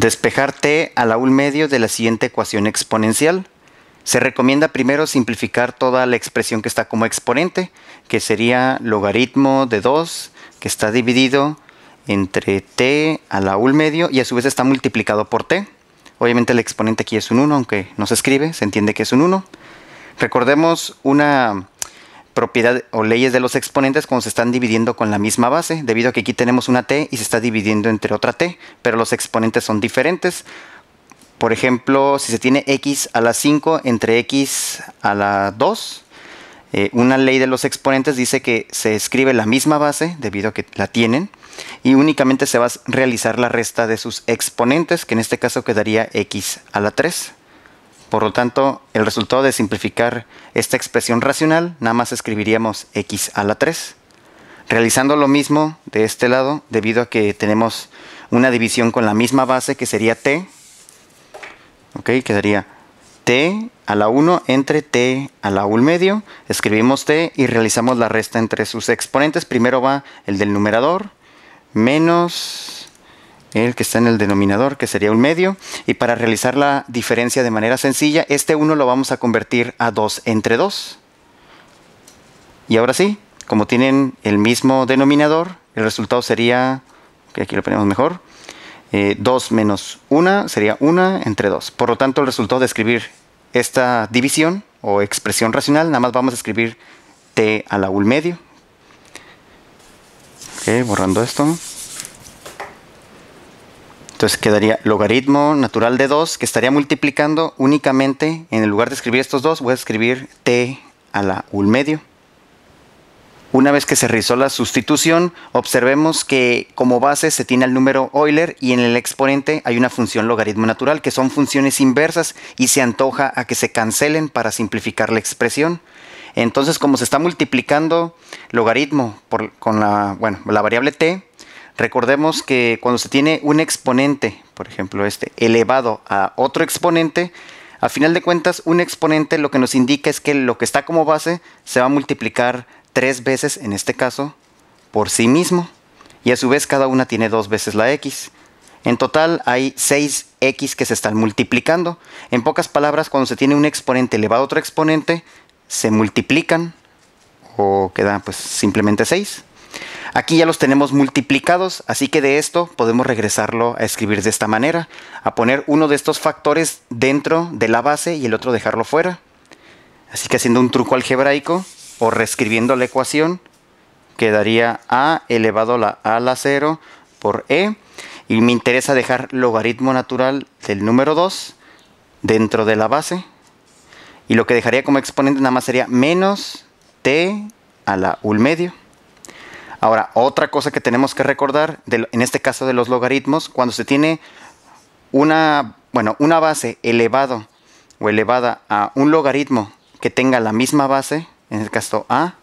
Despejar t a la 1 medio de la siguiente ecuación exponencial. Se recomienda primero simplificar toda la expresión que está como exponente, que sería logaritmo de 2, que está dividido entre t a la ul medio y a su vez está multiplicado por t. Obviamente el exponente aquí es un 1, aunque no se escribe, se entiende que es un 1. Recordemos una propiedad o leyes de los exponentes cuando se están dividiendo con la misma base, debido a que aquí tenemos una t y se está dividiendo entre otra t, pero los exponentes son diferentes. Por ejemplo, si se tiene x a la 5 entre x a la 2, eh, una ley de los exponentes dice que se escribe la misma base, debido a que la tienen, y únicamente se va a realizar la resta de sus exponentes, que en este caso quedaría x a la 3. Por lo tanto, el resultado de simplificar esta expresión racional, nada más escribiríamos x a la 3. Realizando lo mismo de este lado, debido a que tenemos una división con la misma base que sería t, ok, quedaría t a la 1 entre t a la 1 medio, escribimos t y realizamos la resta entre sus exponentes, primero va el del numerador, menos el que está en el denominador, que sería un medio, y para realizar la diferencia de manera sencilla, este 1 lo vamos a convertir a 2 entre 2. Y ahora sí, como tienen el mismo denominador, el resultado sería, que aquí lo ponemos mejor, 2 eh, menos 1 sería 1 entre 2. Por lo tanto, el resultado de escribir esta división o expresión racional, nada más vamos a escribir t a la 1 medio. borrando esto. Entonces quedaría logaritmo natural de 2, que estaría multiplicando únicamente, en el lugar de escribir estos dos, voy a escribir t a la 1 medio. Una vez que se realizó la sustitución, observemos que como base se tiene el número Euler y en el exponente hay una función logaritmo natural, que son funciones inversas y se antoja a que se cancelen para simplificar la expresión. Entonces, como se está multiplicando logaritmo por, con la, bueno, la variable t, Recordemos que cuando se tiene un exponente, por ejemplo este, elevado a otro exponente, a final de cuentas un exponente lo que nos indica es que lo que está como base se va a multiplicar tres veces, en este caso, por sí mismo. Y a su vez cada una tiene dos veces la x. En total hay 6x que se están multiplicando. En pocas palabras, cuando se tiene un exponente elevado a otro exponente, se multiplican o queda pues simplemente seis. Aquí ya los tenemos multiplicados, así que de esto podemos regresarlo a escribir de esta manera, a poner uno de estos factores dentro de la base y el otro dejarlo fuera. Así que haciendo un truco algebraico o reescribiendo la ecuación, quedaría a elevado a la a la 0 por e. Y me interesa dejar logaritmo natural del número 2 dentro de la base. Y lo que dejaría como exponente nada más sería menos t a la 1 medio. Ahora, otra cosa que tenemos que recordar, en este caso de los logaritmos, cuando se tiene una, bueno, una base elevado o elevada a un logaritmo que tenga la misma base, en el caso A,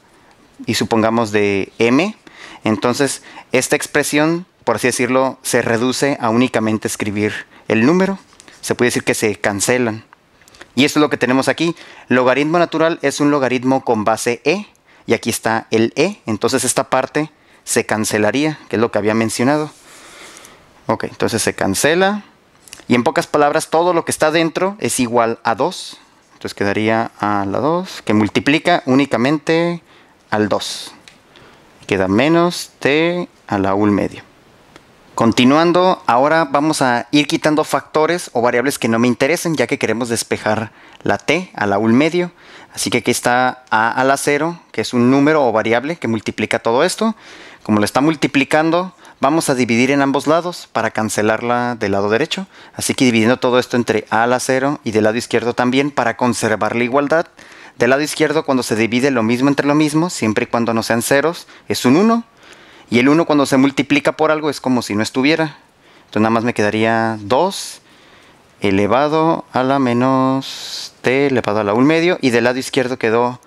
y supongamos de m, entonces esta expresión, por así decirlo, se reduce a únicamente escribir el número. Se puede decir que se cancelan. Y esto es lo que tenemos aquí. Logaritmo natural es un logaritmo con base e, y aquí está el E, entonces esta parte se cancelaría, que es lo que había mencionado. Ok, entonces se cancela y en pocas palabras todo lo que está dentro es igual a 2, entonces quedaría a la 2, que multiplica únicamente al 2. Queda menos t a la 1 medio. Continuando, ahora vamos a ir quitando factores o variables que no me interesen, ya que queremos despejar la t a la un medio. Así que aquí está a a la 0, que es un número o variable que multiplica todo esto. Como lo está multiplicando, vamos a dividir en ambos lados para cancelarla del lado derecho. Así que dividiendo todo esto entre a a la 0 y del lado izquierdo también para conservar la igualdad. Del lado izquierdo, cuando se divide lo mismo entre lo mismo, siempre y cuando no sean ceros, es un 1 y el 1 cuando se multiplica por algo es como si no estuviera. Entonces nada más me quedaría 2 elevado a la menos t elevado a la 1 medio. Y del lado izquierdo quedó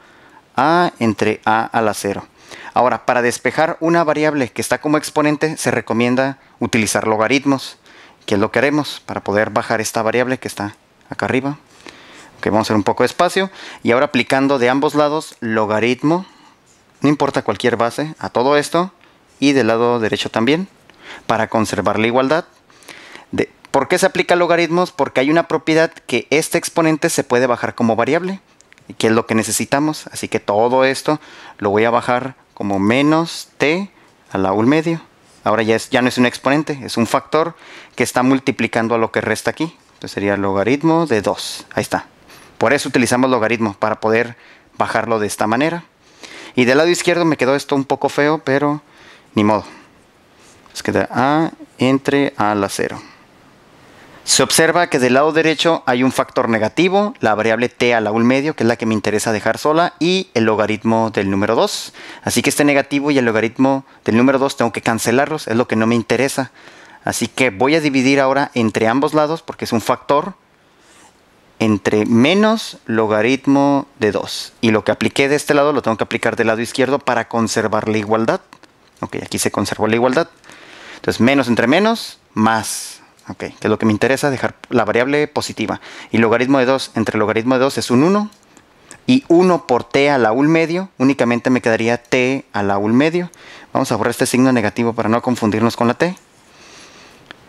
a entre a a la 0. Ahora, para despejar una variable que está como exponente, se recomienda utilizar logaritmos, que es lo que haremos para poder bajar esta variable que está acá arriba. Ok, vamos a hacer un poco de espacio. Y ahora aplicando de ambos lados logaritmo, no importa cualquier base, a todo esto, y del lado derecho también, para conservar la igualdad. De, ¿Por qué se aplica logaritmos? Porque hay una propiedad que este exponente se puede bajar como variable, que es lo que necesitamos. Así que todo esto lo voy a bajar como menos t a la 1 medio. Ahora ya, es, ya no es un exponente, es un factor que está multiplicando a lo que resta aquí. Entonces sería logaritmo de 2. Ahí está. Por eso utilizamos logaritmos, para poder bajarlo de esta manera. Y del lado izquierdo me quedó esto un poco feo, pero ni modo. Nos queda A entre A a la 0. Se observa que del lado derecho hay un factor negativo, la variable t a la 1 medio, que es la que me interesa dejar sola, y el logaritmo del número 2. Así que este negativo y el logaritmo del número 2 tengo que cancelarlos, es lo que no me interesa. Así que voy a dividir ahora entre ambos lados, porque es un factor, entre menos logaritmo de 2. Y lo que apliqué de este lado lo tengo que aplicar del lado izquierdo para conservar la igualdad. Ok, aquí se conservó la igualdad. Entonces, menos entre menos, más. Ok, que es lo que me interesa, dejar la variable positiva. Y logaritmo de 2 entre logaritmo de 2 es un 1. Y 1 por t a la 1 medio, únicamente me quedaría t a la 1 medio. Vamos a borrar este signo negativo para no confundirnos con la t.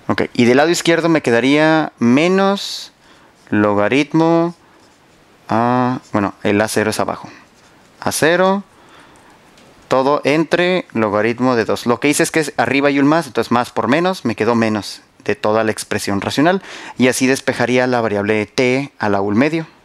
Ok, y del lado izquierdo me quedaría menos logaritmo a... Bueno, el a0 es abajo. A0 todo entre logaritmo de 2. Lo que hice es que arriba hay un más, entonces más por menos, me quedó menos de toda la expresión racional. Y así despejaría la variable t a la 1 medio.